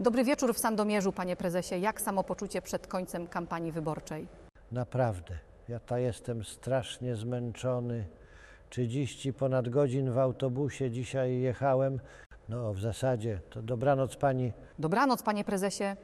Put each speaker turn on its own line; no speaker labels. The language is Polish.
Dobry wieczór w Sandomierzu, panie prezesie. Jak samopoczucie przed końcem kampanii wyborczej?
Naprawdę. Ja ta jestem strasznie zmęczony. 30 ponad godzin w autobusie dzisiaj jechałem. No, w zasadzie to dobranoc pani.
Dobranoc, panie prezesie.